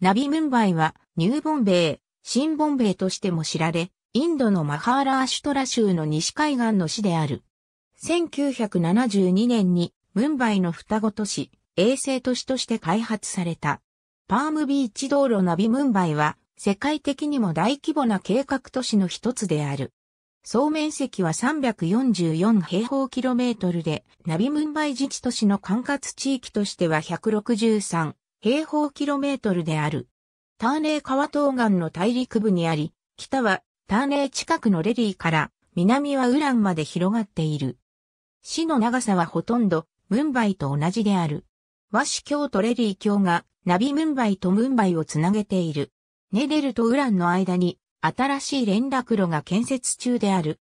ナビムンバイはニューボンベイ、新ボンベイとしても知られ、インドのマハーラーシュトラ州の西海岸の市である。1972年にムンバイの双子都市、衛星都市として開発された。パームビーチ道路ナビムンバイは世界的にも大規模な計画都市の一つである。総面積は344平方キロメートルで、ナビムンバイ自治都市の管轄地域としては163平方キロメートルである。ターネー川東岸の大陸部にあり、北はターネー近くのレリーから南はウランまで広がっている。市の長さはほとんどムンバイと同じである。和紙京とレリー橋がナビムンバイとムンバイをつなげている。ネデルとウランの間に新しい連絡路が建設中である。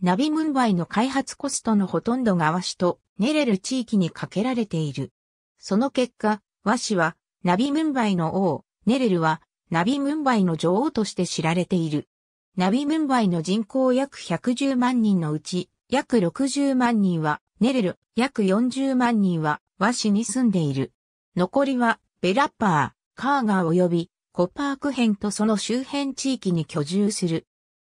ナビムンバイの開発コストのほとんどが和紙とネレル地域にかけられている。その結果、和氏は、ナビムンバイの王、ネレルは、ナビムンバイの女王として知られている。ナビムンバイの人口約110万人のうち、約60万人は、ネレル、約40万人は、和紙に住んでいる。残りは、ベラッパー、カーガー及び、コパーク編とその周辺地域に居住する。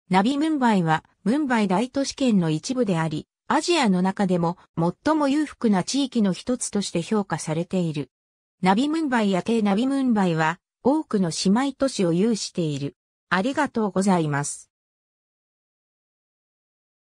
ナビムンバイは、ムンバイ大都市圏の一部であり、アジアの中でも最も裕福な地域の一つとして評価されている。ナビムンバイやテナビムンバイは多くの姉妹都市を有している。ありがとうございます。